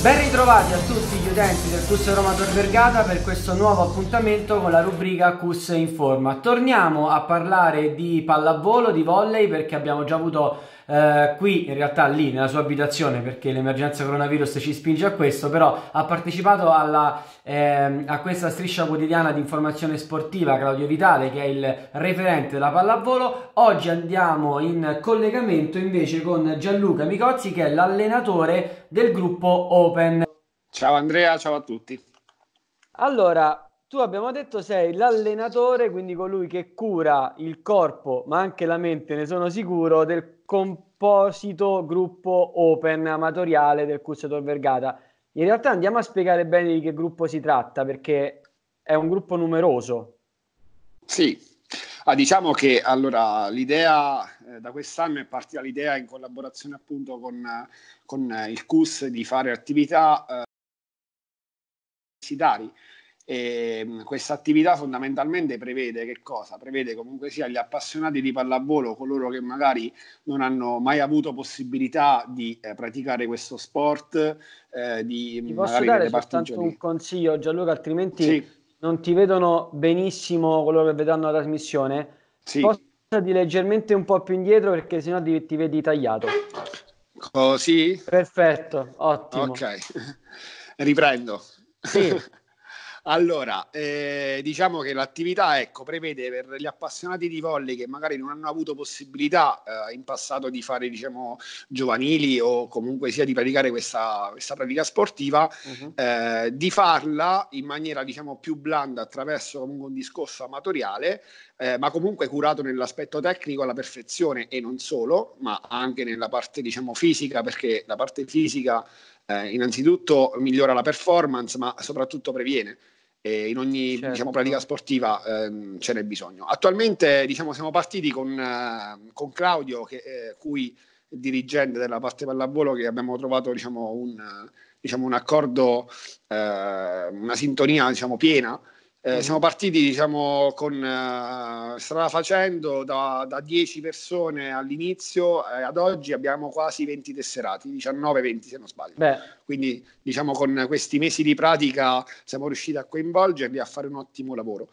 Ben ritrovati a tutti gli utenti del CUS Roma Tor Vergata per questo nuovo appuntamento con la rubrica CUS in forma. Torniamo a parlare di pallavolo, di volley perché abbiamo già avuto eh, qui in realtà lì nella sua abitazione perché l'emergenza coronavirus ci spinge a questo, però ha partecipato alla, eh, a questa striscia quotidiana di informazione sportiva Claudio Vitale che è il referente della pallavolo. Oggi andiamo in collegamento invece con Gianluca Micozzi che è l'allenatore del gruppo Open. Ciao Andrea, ciao a tutti. Allora, tu abbiamo detto sei l'allenatore, quindi colui che cura il corpo, ma anche la mente, ne sono sicuro, del comp- apposito gruppo open amatoriale del Curso Tor Vergata. In realtà andiamo a spiegare bene di che gruppo si tratta, perché è un gruppo numeroso. Sì, ah, diciamo che allora l'idea eh, da quest'anno è partita l'idea in collaborazione appunto con, con eh, il CUS di fare attività eh, universitari Ehm, questa attività fondamentalmente prevede che cosa? Prevede comunque sia gli appassionati di pallavolo, coloro che magari non hanno mai avuto possibilità di eh, praticare questo sport. Eh, di, ti posso dare soltanto un consiglio, Gianluca, altrimenti sì. non ti vedono benissimo coloro che vedranno la trasmissione. Sì. Spostati leggermente un po' più indietro perché sennò ti, ti vedi tagliato. Così? Perfetto, ottimo. Ok, riprendo. Sì. Allora, eh, diciamo che l'attività ecco, prevede per gli appassionati di volley che magari non hanno avuto possibilità eh, in passato di fare diciamo, giovanili o comunque sia di praticare questa, questa pratica sportiva, uh-huh. eh, di farla in maniera diciamo, più blanda attraverso comunque un discorso amatoriale, eh, ma comunque curato nell'aspetto tecnico alla perfezione e non solo, ma anche nella parte diciamo, fisica, perché la parte fisica eh, innanzitutto migliora la performance, ma soprattutto previene e in ogni certo. diciamo, pratica sportiva ehm, ce n'è bisogno. Attualmente diciamo, siamo partiti con, eh, con Claudio, che, eh, cui dirigente della parte pallavolo, che abbiamo trovato diciamo, un, diciamo, un, accordo, eh, una sintonia diciamo, piena eh, siamo partiti diciamo con uh, strada facendo da, da, 10 persone all'inizio eh, ad oggi abbiamo quasi 20 tesserati 19-20 se non sbaglio Beh. quindi diciamo con questi mesi di pratica siamo riusciti a coinvolgerli a fare un ottimo lavoro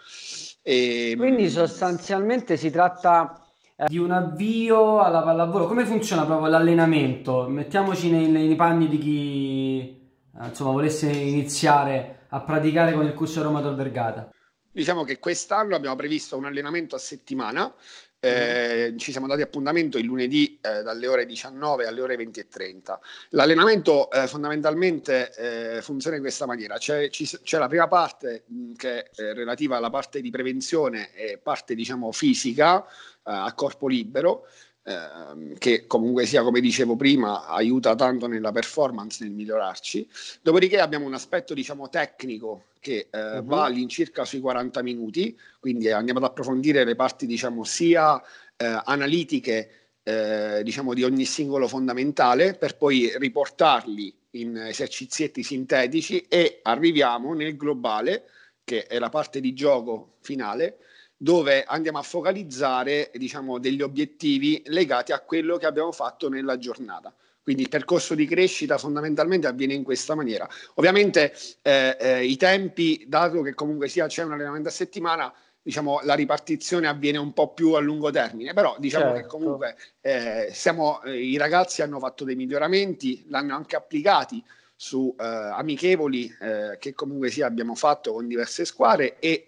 e, ehm, quindi sostanzialmente si tratta eh, di un avvio alla pallavolo come funziona proprio l'allenamento mettiamoci nei, nei panni di chi eh, insomma, volesse iniziare a praticare con il corso Roma Tor Vergata? Diciamo che quest'anno abbiamo previsto un allenamento a settimana, eh, mm-hmm. ci siamo dati appuntamento il lunedì eh, dalle ore 19 alle ore 20 e 30. L'allenamento eh, fondamentalmente eh, funziona in questa maniera: c'è, ci, c'è la prima parte mh, mm, che è relativa alla parte di prevenzione e parte diciamo fisica eh, a corpo libero. Ehm, che comunque sia, come dicevo prima, aiuta tanto nella performance, nel migliorarci. Dopodiché abbiamo un aspetto, diciamo, tecnico che eh, uh-huh. va all'incirca sui 40 minuti, quindi andiamo ad approfondire le parti, diciamo, sia eh, analitiche, eh, diciamo, di ogni singolo fondamentale, per poi riportarli in esercizietti sintetici e arriviamo nel globale, che è la parte di gioco finale, dove andiamo a focalizzare diciamo, degli obiettivi legati a quello che abbiamo fatto nella giornata. Quindi il percorso di crescita fondamentalmente avviene in questa maniera. Ovviamente eh, eh, i tempi, dato che comunque sia c'è un allenamento a settimana, diciamo, la ripartizione avviene un po' più a lungo termine, però diciamo certo. che comunque eh, siamo, eh, i ragazzi hanno fatto dei miglioramenti, l'hanno anche applicati, su eh, amichevoli eh, che comunque sia abbiamo fatto con diverse squadre e eh,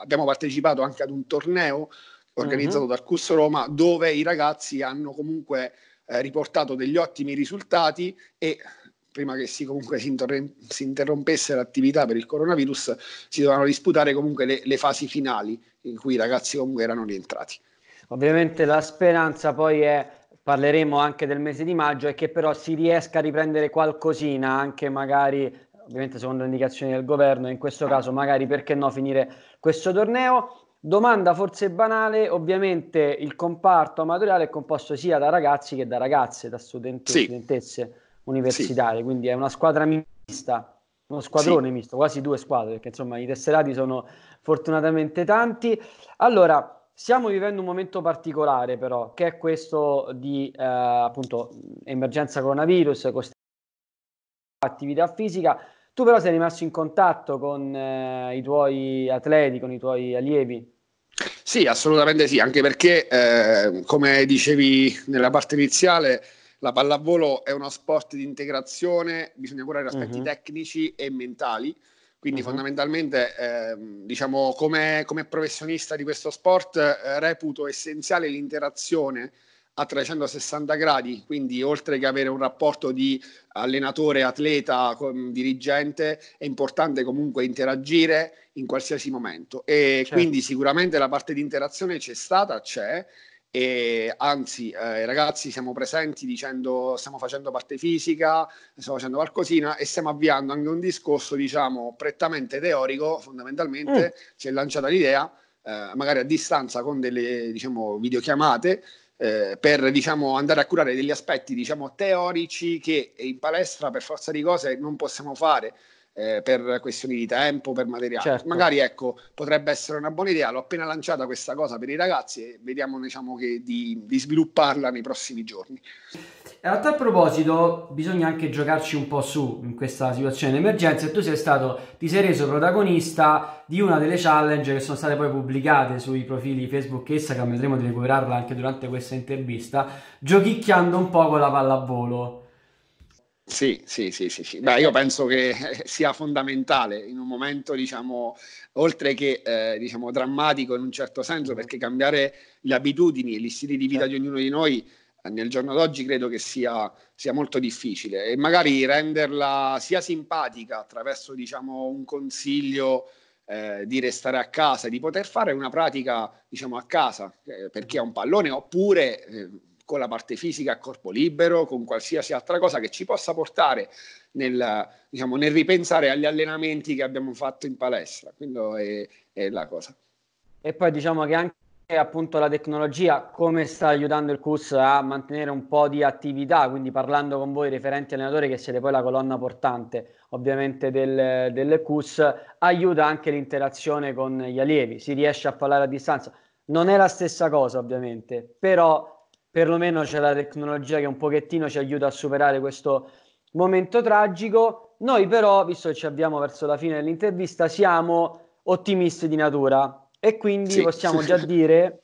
abbiamo partecipato anche ad un torneo organizzato uh-huh. dal Cus Roma dove i ragazzi hanno comunque eh, riportato degli ottimi risultati e prima che si, comunque, si, interrom- si, interrompesse l'attività per il coronavirus, si dovevano disputare comunque le, le, fasi finali in cui i ragazzi comunque erano rientrati. Ovviamente la speranza poi è parleremo anche del mese di maggio, è che però si riesca a riprendere qualcosina, anche magari ovviamente secondo le indicazioni del governo, in questo caso magari perché no finire questo torneo. Domanda forse banale, ovviamente il comparto amatoriale è composto sia da ragazzi che da ragazze, da studenti sì. studentesse universitarie, sì. quindi è una squadra mista, uno squadrone sì. misto, quasi due squadre, perché insomma i tesserati sono fortunatamente tanti. Allora, Stiamo vivendo un momento particolare però, che è questo di eh, appunto emergenza coronavirus, costante attività fisica. Tu però sei rimasto in contatto con eh, i tuoi atleti, con i tuoi allievi? Sì, assolutamente sì, anche perché eh, come dicevi nella parte iniziale, la pallavolo è uno sport di integrazione, bisogna curare aspetti uh-huh. tecnici e mentali quindi uh-huh. fondamentalmente, eh, diciamo, come, come, professionista di questo sport, eh, reputo essenziale l'interazione a 360 gradi, quindi oltre che avere un rapporto di allenatore, atleta, con, dirigente, è importante comunque interagire in qualsiasi momento. E certo. quindi sicuramente la parte di interazione c'è stata, c'è, e anzi eh, ragazzi siamo presenti dicendo stiamo facendo parte fisica, stiamo facendo qualcosina e stiamo avviando anche un discorso diciamo prettamente teorico fondamentalmente, mm. si è lanciata l'idea eh, magari a distanza con delle diciamo videochiamate eh, per diciamo, andare a curare degli aspetti diciamo, teorici che in palestra per forza di cose non possiamo fare eh, per questioni di tempo, per materiale. Certo. Magari ecco, potrebbe essere una buona idea. L'ho appena lanciata questa cosa per i ragazzi e vediamo diciamo, che di, di svilupparla nei prossimi giorni. E a tal proposito, bisogna anche giocarci un po' su in questa situazione d'emergenza. E tu sei stato, ti sei reso protagonista di una delle challenge che sono state poi pubblicate sui profili Facebook e Instagram. Vedremo di recuperarla anche durante questa intervista. Giochicchiando un po' con la palla a volo. Sì, sì, sì, sì, sì. Beh, io penso che sia fondamentale in un momento, diciamo, oltre che eh, diciamo, drammatico in un certo senso, mm-hmm. perché cambiare le abitudini e gli stili di vita di certo. ognuno di noi eh, nel giorno d'oggi credo che sia, sia, molto difficile e magari renderla sia simpatica attraverso diciamo, un consiglio eh, di restare a casa, di poter fare una pratica diciamo, a casa eh, per chi ha un pallone oppure eh, con la parte fisica a corpo libero, con qualsiasi altra cosa che ci possa portare nel, diciamo, nel ripensare agli allenamenti che abbiamo fatto in palestra. Quindi è, è la cosa. E poi diciamo che anche appunto la tecnologia come sta aiutando il CUS a mantenere un po' di attività, quindi parlando con voi referenti allenatori che siete poi la colonna portante ovviamente del, del CUS, aiuta anche l'interazione con gli allievi, si riesce a parlare a distanza. Non è la stessa cosa ovviamente, però perlomeno c'è la tecnologia che un pochettino ci aiuta a superare questo momento tragico. Noi però, visto che ci abbiamo verso la fine dell'intervista, siamo ottimisti di natura e quindi sì. possiamo già dire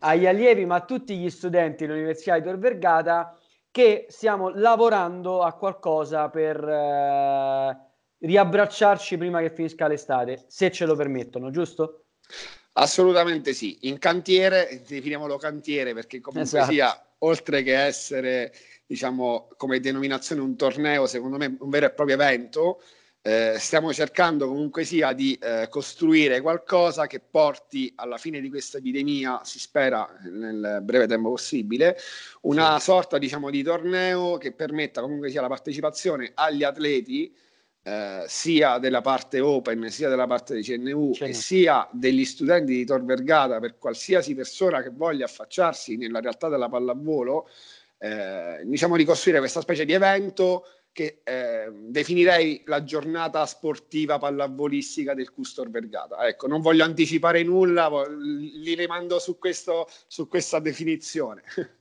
agli allievi, ma a tutti gli studenti dell'Università di Tor Vergata, che stiamo lavorando a qualcosa per eh, riabbracciarci prima che finisca l'estate, se ce lo permettono, giusto? Assolutamente sì, in cantiere, definiamolo cantiere perché comunque esatto. sia, oltre che essere, diciamo, come denominazione un torneo, secondo me un vero e proprio evento, eh, stiamo cercando comunque sia di eh, costruire qualcosa che porti alla fine di questa epidemia, si spera nel breve tempo possibile, una sì. sorta diciamo, di torneo che permetta comunque sia la partecipazione agli atleti eh, sia della parte Open, sia della parte di CNU C'è e no. sia degli studenti di Tor Vergata per qualsiasi persona che voglia affacciarsi nella realtà della pallavolo, eh, diciamo di costruire questa specie di evento che eh, definirei la giornata sportiva pallavolistica del Custor Vergata. Ecco, non voglio anticipare nulla, li rimando su, questo, su questa definizione.